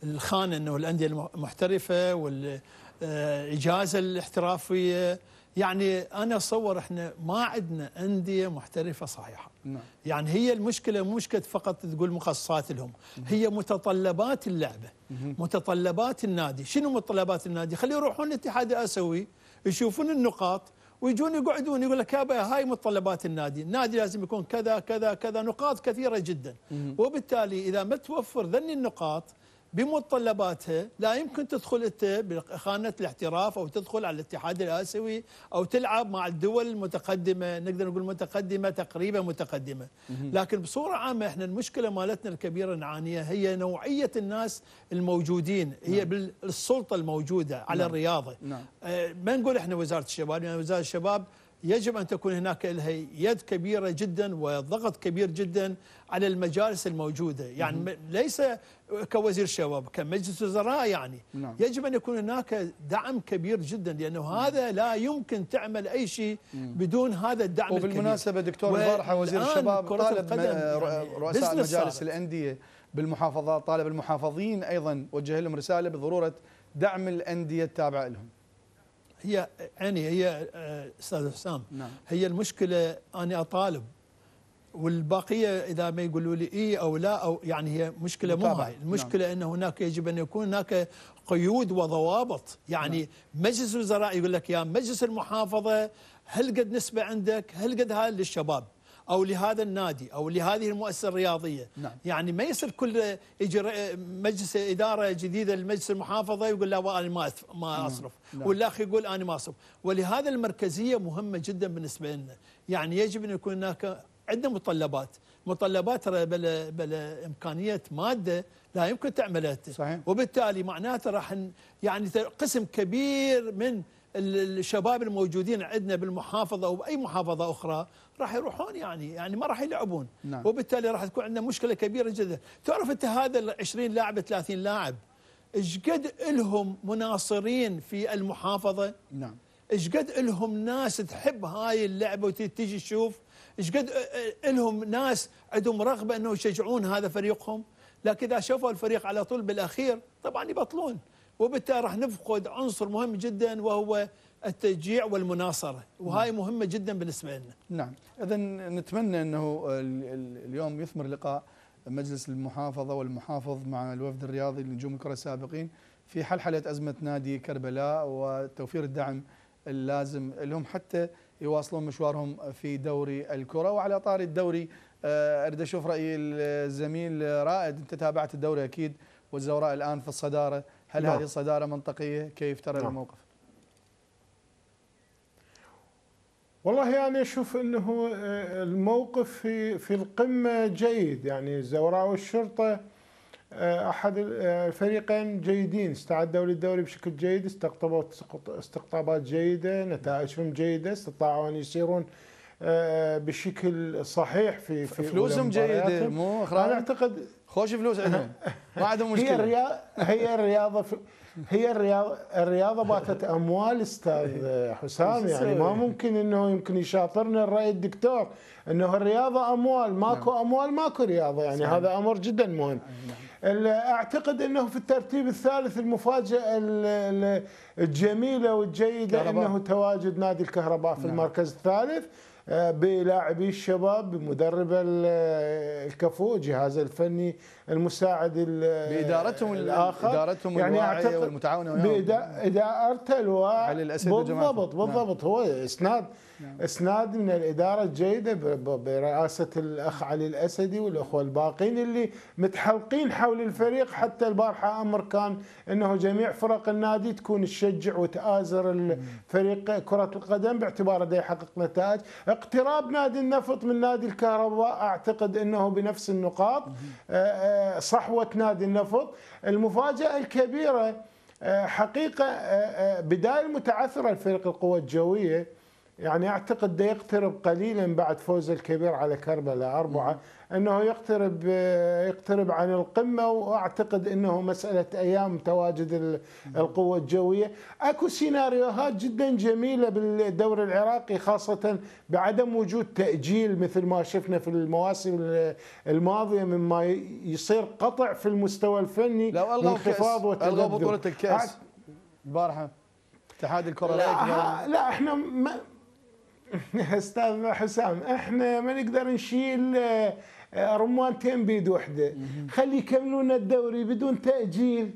الخانه انه الانديه المحترفه وال آه، اجازه الاحترافيه يعني انا اتصور احنا ما عندنا انديه محترفه صحيحه نعم. يعني هي المشكله مو مشكله فقط تقول مخصصات لهم مم. هي متطلبات اللعبه مم. متطلبات النادي شنو متطلبات النادي خليه يروحون الاتحاد الاسيوي يشوفون النقاط ويجون يقعدون يقول لك يابا هاي متطلبات النادي، النادي لازم يكون كذا كذا كذا نقاط كثيره جدا، مم. وبالتالي اذا ما توفر ذني النقاط بمتطلباتها لا يمكن تدخل انت بخانه الاحتراف او تدخل على الاتحاد الاسيوي او تلعب مع الدول المتقدمه نقدر نقول متقدمه تقريبا متقدمه لكن بصوره عامه احنا المشكله مالتنا الكبيره نعانيها هي نوعيه الناس الموجودين هي نعم. بالسلطه الموجوده على نعم. الرياضه نعم. آه ما نقول احنا وزاره الشباب يعني وزاره الشباب يجب أن تكون هناك لها يد كبيرة جدا وضغط كبير جدا على المجالس الموجودة يعني مم. ليس كوزير شباب كمجلس وزراء يعني نعم. يجب أن يكون هناك دعم كبير جدا لأنه مم. هذا لا يمكن تعمل أي شيء بدون هذا الدعم الكبير وبالمناسبة دكتور البارحة وزير الشباب طالب رؤساء مجالس يعني الأندية بالمحافظات طالب المحافظين أيضا وجه لهم رسالة بضرورة دعم الأندية التابعة لهم هي يعني هي آه، استاذ حسام نعم. هي المشكله انا اطالب والباقيه اذا ما يقولوا لي اي او لا او يعني هي مشكله مو هاي نعم. المشكله نعم. ان هناك يجب ان يكون هناك قيود وضوابط يعني نعم. مجلس الوزراء يقول لك يا مجلس المحافظه هل قد نسبه عندك هل قد هاي للشباب او لهذا النادي او لهذه المؤسسه الرياضيه نعم. يعني ما يصير كل يجي مجلس اداره جديده لمجلس المحافظه يقول لا انا ما ما نعم. اصرف نعم. والاخ يقول انا ما اصرف ولهذا المركزيه مهمه جدا بالنسبه لنا يعني يجب ان يكون هناك عندنا متطلبات متطلبات بلا بلا امكانيه ماده لا يمكن تعملها صحيح. وبالتالي معناته راح يعني قسم كبير من الشباب الموجودين عندنا بالمحافظه او باي محافظه اخرى راح يروحون يعني يعني ما راح يلعبون نعم. وبالتالي راح تكون عندنا مشكله كبيره جدا تعرف انت هذا ال 20 لاعب 30 لاعب ايش قد الهم مناصرين في المحافظه نعم ايش قد الهم ناس تحب هاي اللعبه وتيجي تشوف ايش قد الهم ناس عندهم رغبه انه يشجعون هذا فريقهم لكن اذا شافوا الفريق على طول بالاخير طبعا يبطلون وبالتالي راح نفقد عنصر مهم جدا وهو التشجيع والمناصرة وهاي نعم. مهمة جدا بالنسبة لنا نعم إذا نتمنى أنه اليوم يثمر لقاء مجلس المحافظة والمحافظ مع الوفد الرياضي لنجوم الكرة السابقين في حلحلة أزمة نادي كربلاء وتوفير الدعم اللازم لهم حتى يواصلون مشوارهم في دوري الكرة وعلى طاري الدوري آه، أريد أشوف رأي الزميل رائد أنت تابعت الدوري أكيد والزوراء الآن في الصدارة هل هذه صدارة منطقية كيف ترى لا. نعم. الموقف والله يعني أشوف أنه آه، الموقف في, في القمة جيد يعني الزوراء والشرطة آه، أحد الفريقين آه، جيدين استعدوا للدوري بشكل جيد استقطبوا استقطابات جيدة نتائجهم جيدة استطاعوا أن يسيرون بشكل صحيح في في فلوسهم جيده مو انا اعتقد خوش فلوس عندهم ما عندهم مشكله هي الرياضه هي الرياضه في هي الرياضه الرياضه باتت اموال استاذ حسام يعني ما ممكن انه يمكن يشاطرنا الراي الدكتور انه الرياضه اموال ماكو نعم. اموال ماكو رياضه يعني هذا امر جدا مهم نعم. اعتقد انه في الترتيب الثالث المفاجاه الجميله والجيده انه تواجد نادي الكهرباء في نعم. المركز الثالث آه، بلاعبي الشباب بمدرب آه، الكفو جهاز الفني المساعد بادارتهم الاخر ادارتهم يعني والمتعاونه بادارته الواعي بالضبط بالضبط نعم. هو اسناد نعم. اسناد من الاداره الجيده برئاسه الاخ علي الاسدي والاخوه الباقين اللي متحلقين حول الفريق حتى البارحه امر كان انه جميع فرق النادي تكون تشجع وتآزر الفريق كره القدم باعتباره انه يحقق نتائج، اقتراب نادي النفط من نادي الكهرباء اعتقد انه بنفس النقاط آه، آه، صحوه نادي النفط، المفاجاه الكبيره آه، حقيقه بدايه المتعثره الفريق القوى الجويه يعني اعتقد ده يقترب قليلا بعد فوز الكبير على كربلاء أربعة أنه يقترب يقترب عن القمة وأعتقد أنه مسألة أيام تواجد القوة الجوية أكو سيناريوهات جدا جميلة بالدوري العراقي خاصة بعدم وجود تأجيل مثل ما شفنا في المواسم الماضية مما يصير قطع في المستوى الفني لو ألغوا انخفاض بطولة الكأس البارحة اتحاد الكره لا, لا احنا ما استاذ حسام احنا ما نقدر نشيل رمانتين بيد وحده خلي يكملون الدوري بدون تاجيل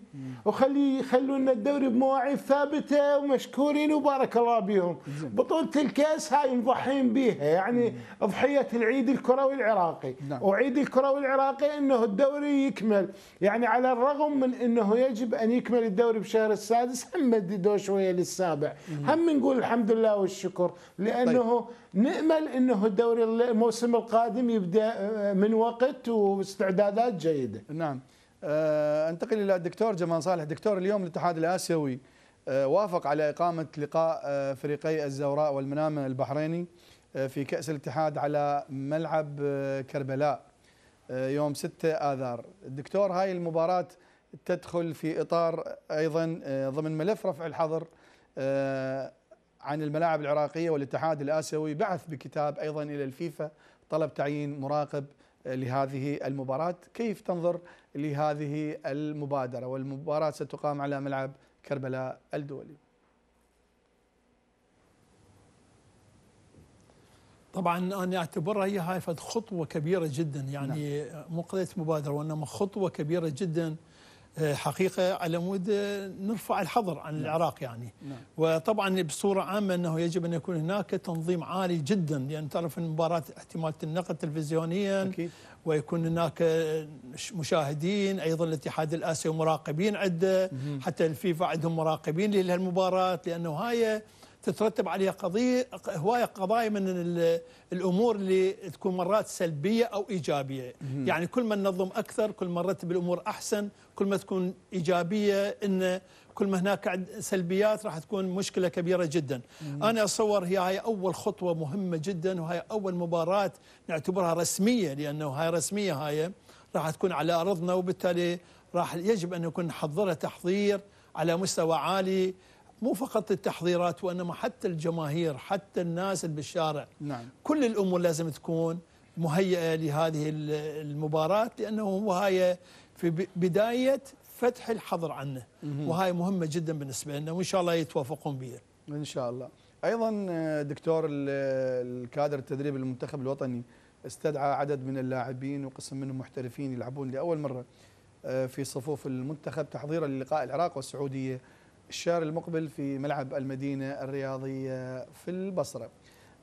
وخلي يخلون الدوري بمواعيد ثابته ومشكورين وبارك الله بهم بطوله الكاس هاي مضحين بيها يعني ضحيه العيد الكروي العراقي نعم. وعيد الكروي العراقي انه الدوري يكمل يعني على الرغم من انه يجب ان يكمل الدوري بشهر السادس هم مددوا شويه للسابع هم نقول الحمد لله والشكر لانه طيب. نامل انه الدوري الموسم القادم يبدا آه، من من وقت واستعدادات جيده. نعم. آه، انتقل الى الدكتور جمال صالح، دكتور اليوم الاتحاد الاسيوي آه، وافق على اقامه لقاء آه، فريقي الزوراء والمنامه البحريني في كاس الاتحاد على ملعب كربلاء يوم 6 اذار. الدكتور هاي المباراه تدخل في اطار ايضا ضمن ملف رفع الحظر عن الملاعب العراقيه والاتحاد الاسيوي بعث بكتاب ايضا الى الفيفا طلب تعيين مراقب لهذه المباراة كيف تنظر لهذه المبادرة والمباراة ستقام على ملعب كربلاء الدولي طبعا انا اعتبرها هي هاي خطوه كبيره جدا يعني نعم. مو قضيه مبادره وانما خطوه كبيره جدا حقيقة على مود نرفع الحظر عن نعم. العراق يعني نعم. وطبعا بصورة عامة أنه يجب أن يكون هناك تنظيم عالي جدا لأن يعني تعرف المباراة احتمال تنقل تلفزيونيا أكيد. ويكون هناك مشاهدين أيضا الاتحاد الآسيوي مراقبين عده حتى الفيفا عندهم مراقبين لهالمباراة لأنه هاي تترتب عليها قضيه هوايه قضايا من الامور اللي تكون مرات سلبيه او ايجابيه، يعني كل ما ننظم اكثر، كل ما نرتب الامور احسن، كل ما تكون ايجابيه ان كل ما هناك سلبيات راح تكون مشكله كبيره جدا. انا اتصور هي هاي اول خطوه مهمه جدا وهي اول مباراه نعتبرها رسميه لانه هاي رسميه هاي راح تكون على ارضنا وبالتالي راح يجب ان نكون نحضرها تحضير على مستوى عالي مو فقط التحضيرات وانما حتى الجماهير حتى الناس اللي بالشارع نعم. كل الامور لازم تكون مهيئه لهذه المباراه لانه هو هاي في بدايه فتح الحظر عنه وهي وهاي مهمه جدا بالنسبه لنا وان شاء الله يتوافقون بها ان شاء الله ايضا دكتور الكادر التدريب للمنتخب الوطني استدعى عدد من اللاعبين وقسم منهم محترفين يلعبون لاول مره آه، في صفوف المنتخب تحضيرا للقاء العراق والسعوديه الشهر المقبل في ملعب المدينة الرياضية آه، في البصرة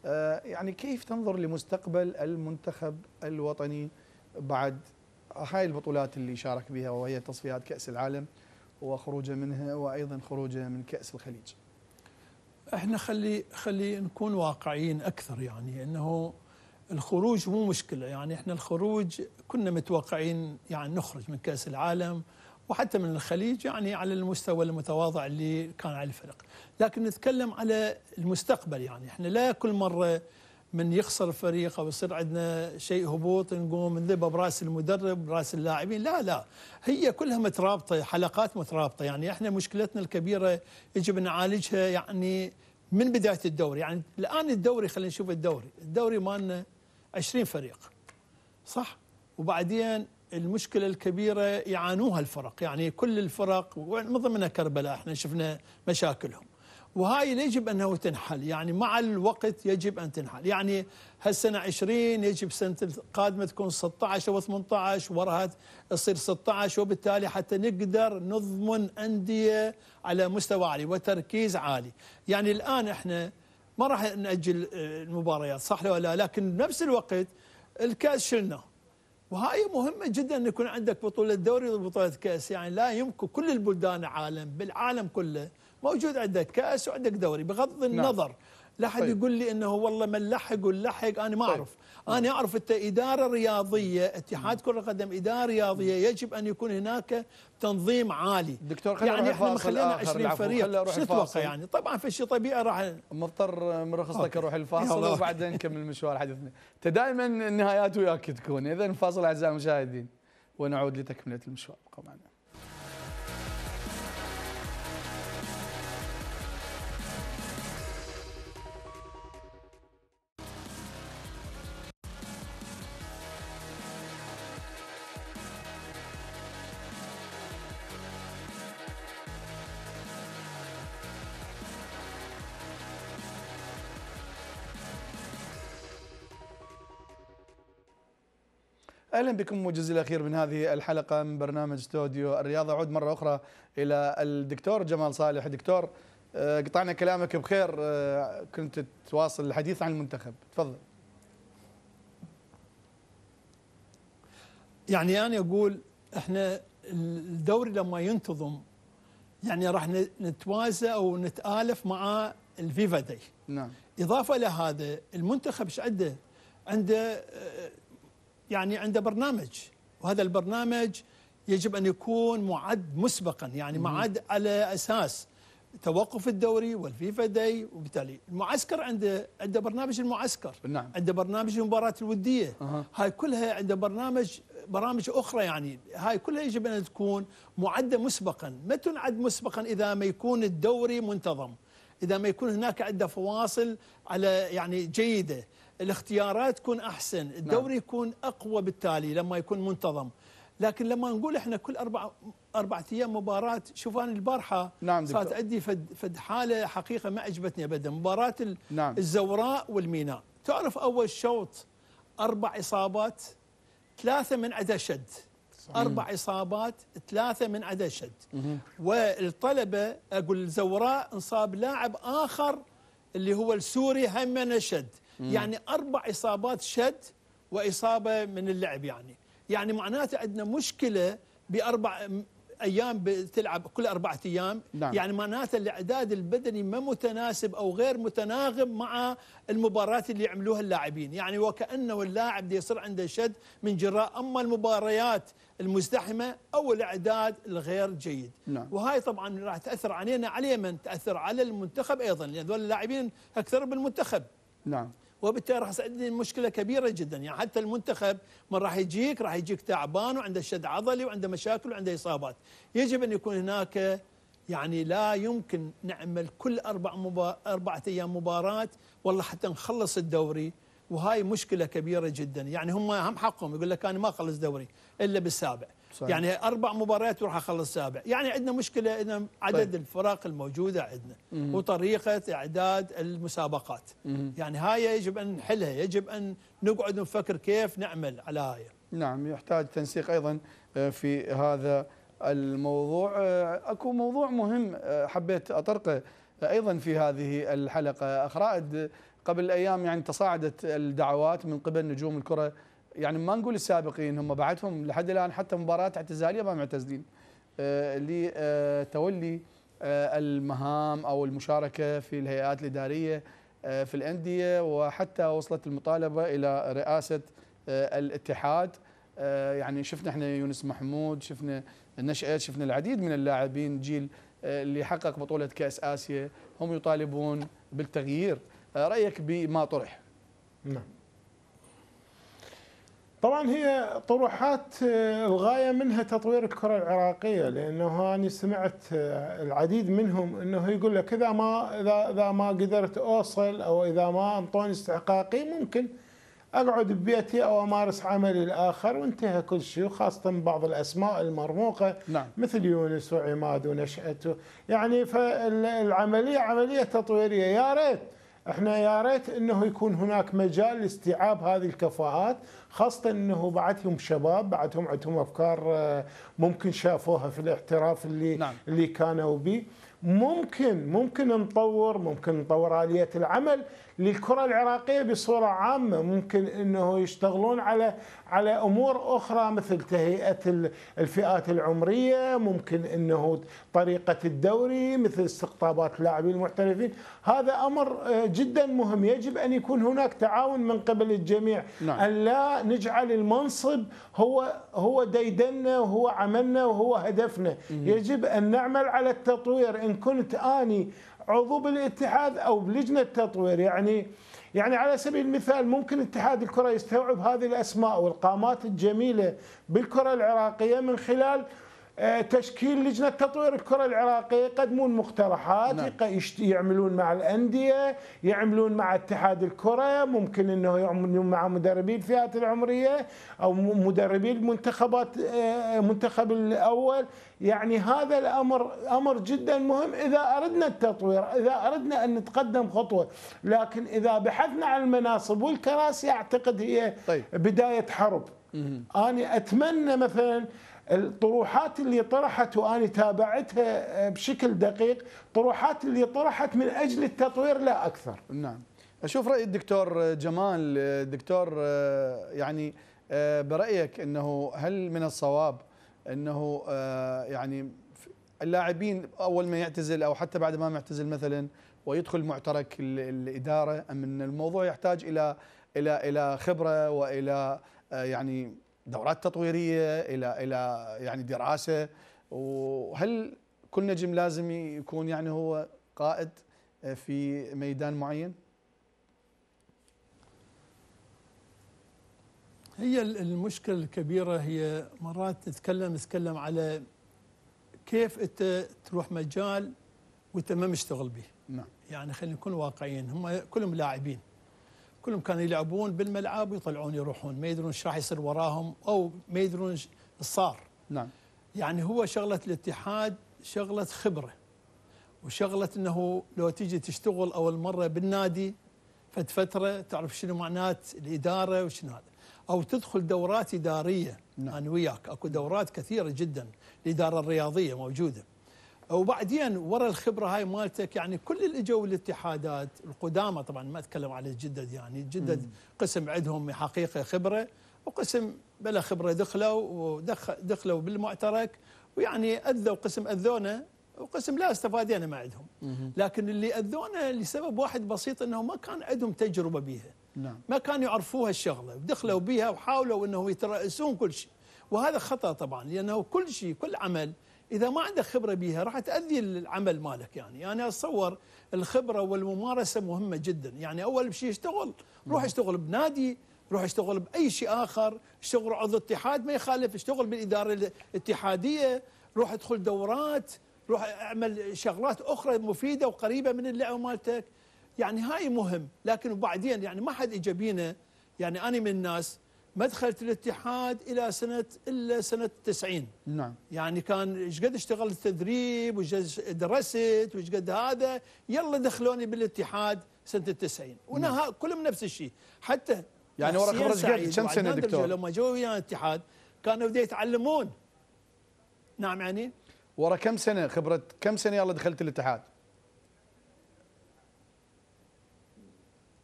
آه، يعني كيف تنظر لمستقبل المنتخب الوطني بعد هاي البطولات اللي شارك بها وهي تصفيات كأس العالم وخروجه منها وأيضا خروجه من كأس الخليج احنا خلي خلي نكون واقعيين اكثر يعني انه الخروج مو مشكله يعني احنا الخروج كنا متوقعين يعني نخرج من كاس العالم وحتى من الخليج يعني على المستوى المتواضع اللي كان على الفرق لكن نتكلم على المستقبل يعني احنا لا كل مرة من يخسر فريق او يصير عندنا شيء هبوط نقوم نذبه براس المدرب براس اللاعبين لا لا هي كلها مترابطه حلقات مترابطه يعني احنا مشكلتنا الكبيره يجب نعالجها يعني من بدايه الدوري يعني الان الدوري خلينا نشوف الدوري الدوري مالنا 20 فريق صح وبعدين المشكله الكبيره يعانوها الفرق يعني كل الفرق من ضمنها كربلاء احنا شفنا مشاكلهم وهاي يجب انه تنحل يعني مع الوقت يجب ان تنحل يعني هالسنه 20 يجب سنه القادمه تكون 16 او 18 وراها تصير 16 وبالتالي حتى نقدر نضمن انديه على مستوى عالي وتركيز عالي يعني الان احنا ما راح ناجل المباريات صح ولا لا لكن بنفس الوقت الكاس شلناه وهاي مهمة جدا أن يكون عندك بطولة دوري وبطولة كأس يعني لا يمكن كل البلدان عالم بالعالم كله موجود عندك كأس وعندك دوري بغض نعم. النظر نعم. لا أحد طيب. يقول لي أنه والله من لحق واللحق أنا ما طيب. أعرف طيب. أنا أعرف أنت إدارة رياضية اتحاد كرة قدم إدارة رياضية يجب أن يكون هناك تنظيم عالي دكتور خلينا يعني احنا مخلينا 20 فريق شو تتوقع يعني طبعا في شيء طبيعي راح مضطر من رخصتك اروح الفاصل وبعدين نكمل مشوار حديثنا انت دائما النهايات وياك تكون اذا فاصل اعزائي المشاهدين ونعود لتكمله المشوار ابقوا معنا اهلا بكم الجزء الاخير من هذه الحلقه من برنامج استوديو الرياضه اعود مره اخرى الى الدكتور جمال صالح دكتور آه، قطعنا كلامك بخير آه، كنت تواصل الحديث عن المنتخب تفضل يعني انا اقول احنا الدوري لما ينتظم يعني راح نتوازى او نتالف مع الفيفا دي نعم اضافه لهذا المنتخب ايش عنده؟ عنده آه، يعني عنده برنامج وهذا البرنامج يجب أن يكون معد مسبقا يعني معد على أساس توقف الدوري والفيفا داي وبالتالي المعسكر عنده عنده برنامج المعسكر نعم عنده برنامج المباراه الوديه أه. هاي كلها عنده برنامج برامج اخرى يعني هاي كلها يجب ان تكون معده مسبقا ما تنعد مسبقا اذا ما يكون الدوري منتظم اذا ما يكون هناك عنده فواصل على يعني جيده الاختيارات تكون احسن نعم. الدوري نعم. يكون اقوى بالتالي لما يكون منتظم لكن لما نقول احنا كل اربع اربع ايام مباراه شوف انا البارحه نعم صارت عندي فد, فد حاله حقيقه ما عجبتني ابدا مباراه نعم. الزوراء والميناء تعرف اول شوط اربع اصابات ثلاثه من عدا شد اربع اصابات ثلاثه من عدا شد والطلبه اقول الزوراء انصاب لاعب اخر اللي هو السوري هم نشد يعني اربع اصابات شد واصابه من اللعب يعني يعني معناته عندنا مشكله باربع ايام بتلعب كل اربعه ايام نعم. يعني معناته الاعداد البدني ما متناسب او غير متناغم مع المباريات اللي يعملوها اللاعبين يعني وكانه اللاعب يصير عنده شد من جراء اما المباريات المزدحمه او الاعداد الغير جيد نعم. وهاي طبعا راح تاثر علينا على من تاثر على المنتخب ايضا لان هذول اللاعبين اكثر بالمنتخب نعم وبالتالي راح تؤدي مشكله كبيره جدا يعني حتى المنتخب من راح يجيك راح يجيك تعبان وعنده شد عضلي وعنده مشاكل وعنده اصابات يجب ان يكون هناك يعني لا يمكن نعمل كل اربع مبا... اربعه ايام مباراه والله حتى نخلص الدوري وهاي مشكله كبيره جدا يعني هم هم حقهم يقول لك انا ما اخلص دوري الا بالسابع صحيح. يعني اربع مباريات وراح اخلص سابع يعني عندنا مشكله ان عدد طيب. الفرق الموجوده عندنا مم. وطريقه اعداد المسابقات مم. يعني هاي يجب ان نحلها يجب ان نقعد نفكر كيف نعمل على هاي نعم يحتاج تنسيق ايضا آه، في هذا الموضوع آه، اكو موضوع مهم آه، حبيت اطرقه ايضا في هذه الحلقه اخ رائد قبل ايام يعني تصاعدت الدعوات من قبل نجوم الكره يعني ما نقول السابقين هم بعدهم لحد الان حتى مباريات اعتزاليه ما معتزلين آه، لتولي آه، آه، المهام او المشاركه في الهيئات الاداريه في الانديه وحتى وصلت المطالبه الى رئاسه الاتحاد يعني شفنا احنا يونس محمود شفنا النشأت شفنا العديد من اللاعبين جيل اللي حقق بطوله كاس اسيا هم يطالبون بالتغيير رايك بما طرح نعم طبعا هي طروحات آه، الغايه منها تطوير الكره العراقيه لانه انا سمعت آه، العديد منهم انه يقول لك اذا ما اذا اذا ما قدرت اوصل او اذا ما انطوني استحقاقي ممكن اقعد ببيتي او امارس عملي الاخر وانتهى كل شيء وخاصه بعض الاسماء المرموقه نعم. مثل يونس وعماد ونشاته يعني فالعمليه عمليه تطويريه يا ريت احنا يا ريت انه يكون هناك مجال لاستيعاب هذه الكفاءات خاصه انه بعدهم شباب بعدهم عندهم افكار آه، ممكن شافوها في الاحتراف اللي نعم. اللي كانوا به ممكن ممكن نطور ممكن نطور اليه العمل للكرة العراقية بصورة عامة ممكن أنه يشتغلون على على أمور أخرى مثل تهيئة الفئات العمرية ممكن أنه طريقة الدوري مثل استقطابات اللاعبين المحترفين هذا أمر آه، جدا مهم يجب أن يكون هناك تعاون من قبل الجميع نعم. أن لا نجعل المنصب هو هو ديدنا وهو عملنا وهو هدفنا مم. يجب أن نعمل على التطوير إن كنت آني عضو بالاتحاد او بلجنه تطوير يعني يعني على سبيل المثال ممكن اتحاد الكره يستوعب هذه الاسماء والقامات الجميله بالكره العراقيه من خلال آه، تشكيل لجنه تطوير الكره العراقيه يقدمون مقترحات نعم. يعملون مع الانديه يعملون مع اتحاد الكره ممكن انه يعملون مع مدربي الفئات العمريه او مدربي المنتخبات آه، المنتخب الاول يعني هذا الامر امر جدا مهم اذا اردنا التطوير اذا اردنا ان نتقدم خطوه لكن اذا بحثنا عن المناصب والكراسي اعتقد هي طيب. بدايه حرب انا اتمنى مثلا الطروحات اللي طرحت وانا تابعتها بشكل دقيق طروحات اللي طرحت من اجل التطوير لا اكثر نعم اشوف راي الدكتور جمال دكتور يعني برايك انه هل من الصواب انه آه، يعني اللاعبين اول ما يعتزل او حتى بعد ما يعتزل مثلا ويدخل معترك الاداره ام ان الموضوع يحتاج الى الى الى خبره والى آه، يعني دورات تطويريه الى الى يعني دراسه وهل كل نجم لازم يكون يعني هو قائد آه، في ميدان معين؟ هي المشكلة الكبيرة هي مرات نتكلم نتكلم على كيف أنت تروح مجال وأنت ما مشتغل به نعم يعني خلينا نكون واقعيين هم كلهم لاعبين كلهم كانوا يلعبون بالملعب ويطلعون يروحون ما يدرون ايش راح يصير وراهم او ما يدرون ايش صار نعم يعني هو شغله الاتحاد شغله خبره وشغله انه لو تيجي تشتغل اول مره بالنادي فتره تعرف شنو معنات الاداره وشنو هذا أو تدخل دورات إدارية نعم. أنا وياك أكو دورات كثيرة جدا الإدارة الرياضية موجودة وبعدين ورا الخبرة هاي مالتك يعني كل اللي اجوا الاتحادات القدامى طبعا ما أتكلم على الجدد يعني الجدد قسم عندهم حقيقة خبرة وقسم بلا خبرة دخلوا ودخلوا بالمعترك ويعني أذوا قسم أذونا وقسم لا استفادينا ما عندهم لكن اللي أذونا لسبب واحد بسيط أنه ما كان عندهم تجربة بيها نعم. ما كانوا يعرفوها الشغلة دخلوا بها وحاولوا أنه يترأسون كل شيء وهذا خطأ طبعا لأنه كل شيء كل عمل إذا ما عندك خبرة بها راح تأذي العمل مالك يعني. يعني أنا أتصور الخبرة والممارسة مهمة جدا يعني أول شيء اشتغل روح اشتغل نعم. بنادي روح اشتغل بأي شيء آخر اشتغل عضو اتحاد ما يخالف اشتغل بالإدارة الاتحادية روح ادخل دورات روح اعمل شغلات أخرى مفيدة وقريبة من اللعبة مالتك يعني هاي مهم لكن وبعدين يعني ما حد اجى بينا يعني انا من الناس ما دخلت الاتحاد الى سنه الا سنه 90 نعم يعني كان ايش قد اشتغلت تدريب وايش درست وايش قد هذا يلا دخلوني بالاتحاد سنه 90 نعم. ونها كلهم نفس الشيء حتى يعني ورا خبرة قد كم سنه دكتور لما جو ويانا الاتحاد كانوا بدي يتعلمون نعم يعني ورا كم سنه خبره كم سنه يلا دخلت الاتحاد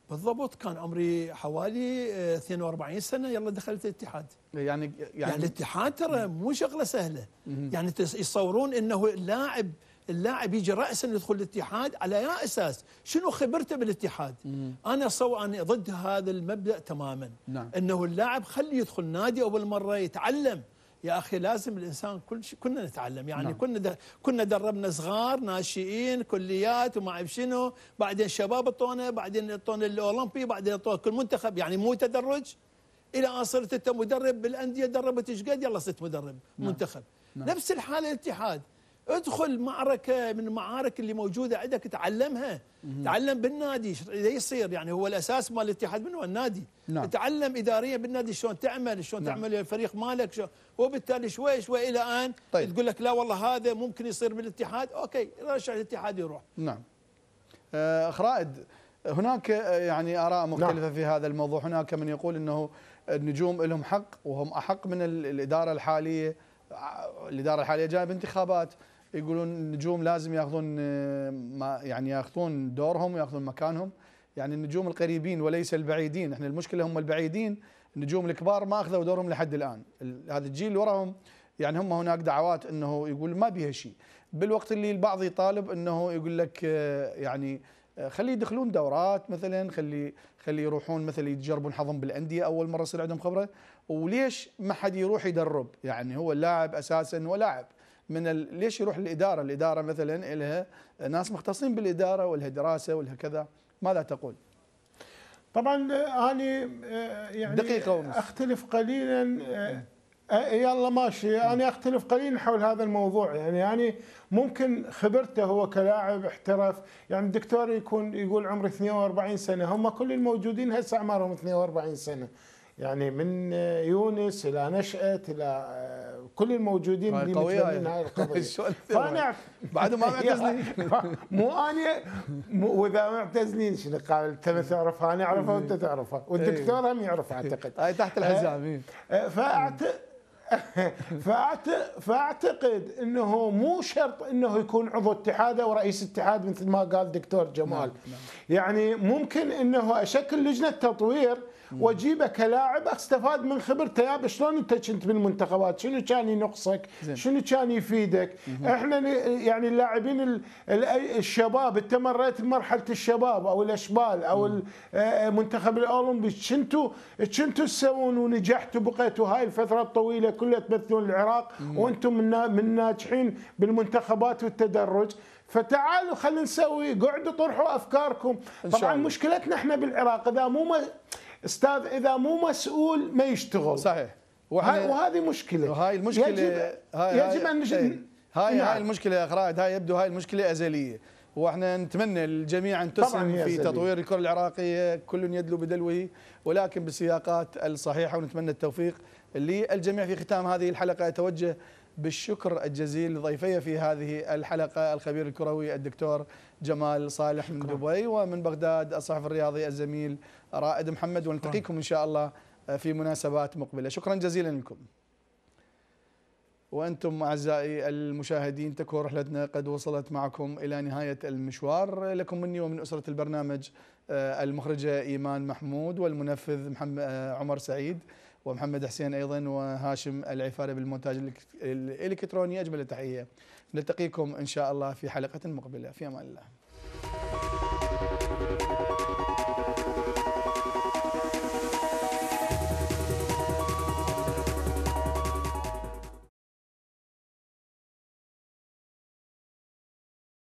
بالضبط كان عمري حوالي 42 آه، سنه يلا دخلت الاتحاد يعني يعني, يعني الاتحاد ترى مو شغله سهله يعني يصورون انه اللاعب اللاعب يجي راسا يدخل الاتحاد على يا اساس شنو خبرته بالاتحاد انا صو انا ضد هذا المبدا تماما نعم. انه اللاعب خليه يدخل نادي اول مره يتعلم يا اخي لازم الانسان كل شيء كنا نتعلم يعني نعم. كنا كنا دربنا صغار ناشئين كليات وما اعرف شنو بعدين شباب اعطونا بعدين اعطونا الاولمبي بعدين اعطونا كل منتخب يعني مو تدرج الى ان صرت انت مدرب بالانديه دربت ايش قد يلا صرت مدرب نعم. منتخب نعم. نفس الحاله الاتحاد ادخل معركه من المعارك اللي موجوده عندك تعلمها مم. تعلم بالنادي اذا يصير يعني هو الاساس مال الاتحاد منه النادي نعم. تعلم اداريا بالنادي شلون تعمل شلون نعم. تعمل الفريق مالك شو وبالتالي شوي شوي الى الآن طيب. تقول لك لا والله هذا ممكن يصير بالاتحاد اوكي رشح الاتحاد يروح نعم أخ آه، رائد هناك آه، يعني اراء نعم. مختلفه نعم. في هذا الموضوع هناك من يقول انه النجوم لهم حق وهم احق من الاداره الحاليه آه، الاداره الحاليه جايه بانتخابات يقولون النجوم لازم ياخذون آه، ما يعني ياخذون دورهم وياخذون مكانهم يعني النجوم القريبين وليس البعيدين احنا المشكله هم البعيدين النجوم الكبار ما اخذوا دورهم لحد الان هذا الجيل اللي وراهم يعني هم هناك دعوات انه يقول ما بيها شيء بالوقت اللي البعض يطالب انه يقول لك آه، يعني آه، خليه يدخلون دورات مثلا خلي خلي يروحون مثلا يتجربون حظهم بالانديه اول مره يصير عندهم خبره وليش ما حد يروح يدرب يعني هو اللاعب اساسا هو لاعب من ليش يروح الاداره الاداره مثلا لها ناس مختصين بالاداره ولها دراسه ولها كذا ماذا تقول طبعا آه، انا آه، يعني دقيقه ونص اختلف قليلا آه، إيه. إيه، يلا ماشي انا اختلف قليلا حول هذا الموضوع يعني يعني ممكن خبرته هو كلاعب احترف يعني الدكتور يكون يقول عمري 42 سنه هم كل الموجودين هسه اعمارهم 42 سنه يعني من يونس الى نشأت الى كل الموجودين اللي متلمين هاي القضيه فانا بعد ما معتزلين مو انا واذا ما معتزلين شنو قال انت ما تعرفها انا اعرفها وانت إيه. تعرفها والدكتور إيه. هم يعرفها اعتقد هاي تحت الحزام إيه. اه، فاعتقد انه مو شرط انه يكون عضو اتحاد او رئيس اتحاد مثل ما قال دكتور جمال نعم. نعم. يعني ممكن انه اشكل لجنه تطوير واجيبه كلاعب استفاد من خبرته يا شلون انت كنت بالمنتخبات شنو كان ينقصك شنو كان يفيدك احنا يعني اللاعبين الشباب انت مريت بمرحله الشباب او الاشبال او المنتخب الاولمبي شنتوا شنتوا تسوون ونجحتوا بقيتوا هاي الفتره الطويله كلها تمثلون العراق وانتم من الناجحين بالمنتخبات والتدرج فتعالوا خلينا نسوي قعدوا طرحوا افكاركم طبعا مشكلتنا احنا بالعراق اذا مو م... استاذ اذا مو مسؤول ما يشتغل صحيح وهي... وهذه مشكله وهاي المشكله يجب, هاي يجب ان نجد إيه. هاي نعم. هاي المشكله يا خرائد هاي يبدو هاي المشكله ازليه واحنا نتمنى الجميع ان تسهم في تطوير الكره العراقيه كل يدلو بدلوه ولكن بالسياقات الصحيحه ونتمنى التوفيق للجميع في ختام هذه الحلقه اتوجه بالشكر الجزيل لضيفي في هذه الحلقة الخبير الكروي الدكتور جمال صالح من دبي ومن بغداد الصحفي الرياضي الزميل رائد محمد ونلتقيكم إن شاء الله آه، في مناسبات مقبلة شكرا جزيلا لكم وأنتم أعزائي المشاهدين تكون رحلتنا قد وصلت معكم إلى نهاية المشوار لكم مني ومن أسرة البرنامج آه، المخرجة إيمان محمود والمنفذ محمد آه، عمر سعيد ومحمد حسين ايضا وهاشم العفاري بالمونتاج الالكتروني اجمل التحيه نلتقيكم ان شاء الله في حلقه مقبله في امان الله